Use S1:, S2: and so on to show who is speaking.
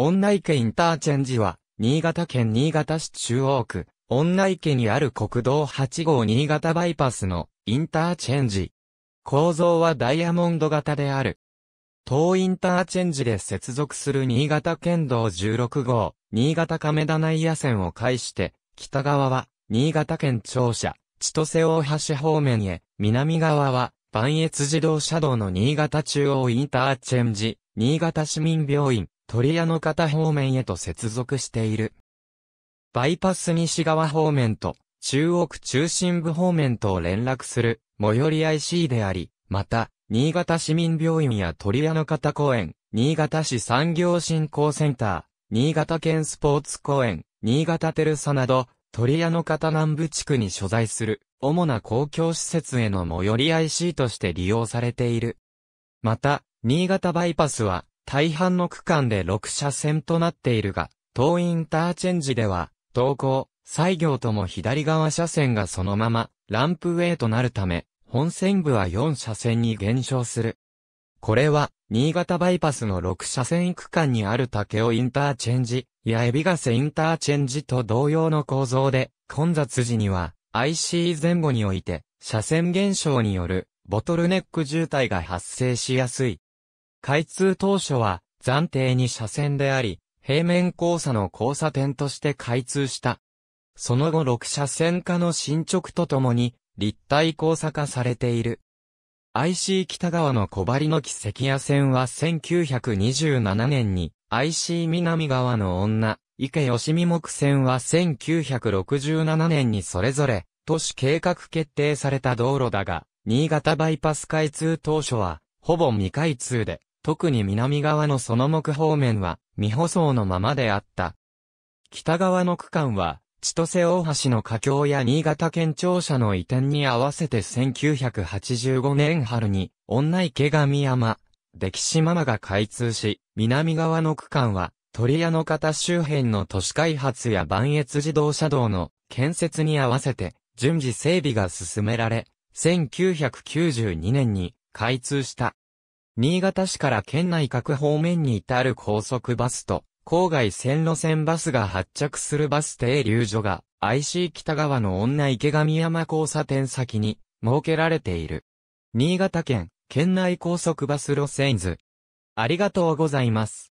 S1: 女池インターチェンジは、新潟県新潟市中央区、女池にある国道8号新潟バイパスのインターチェンジ。構造はダイヤモンド型である。当インターチェンジで接続する新潟県道16号、新潟亀田内野線を介して、北側は、新潟県庁舎、千歳大橋方面へ、南側は、万越自動車道の新潟中央インターチェンジ、新潟市民病院、鳥屋の方方面へと接続している。バイパス西側方面と中央区中心部方面とを連絡する最寄り IC であり、また、新潟市民病院や鳥屋の方公園、新潟市産業振興センター、新潟県スポーツ公園、新潟テルサなど、鳥屋の方南部地区に所在する、主な公共施設への最寄り IC として利用されている。また、新潟バイパスは、大半の区間で6車線となっているが、東インターチェンジでは、東高、西行とも左側車線がそのまま、ランプウェイとなるため、本線部は4車線に減少する。これは、新潟バイパスの6車線区間にある竹尾インターチェンジや海老ヶ瀬インターチェンジと同様の構造で、混雑時には IC 前後において、車線減少によるボトルネック渋滞が発生しやすい。開通当初は暫定に車線であり、平面交差の交差点として開通した。その後6車線化の進捗とともに、立体交差化されている。IC 北側の小張の木関屋線は1927年に、IC 南側の女、池吉見木線は1967年にそれぞれ、都市計画決定された道路だが、新潟バイパス開通当初は、ほぼ未開通で、特に南側のその木方面は未舗装のままであった。北側の区間は、千歳大橋の架橋や新潟県庁舎の移転に合わせて1985年春に、女池上山、歴史ママが開通し、南側の区間は、鳥屋の方周辺の都市開発や万越自動車道の建設に合わせて、順次整備が進められ、1992年に開通した。新潟市から県内各方面に至る高速バスと、郊外線路線バスが発着するバス停留所が、IC 北側の女池上山交差点先に、設けられている。新潟県、県内高速バス路線図。ありがとうございます。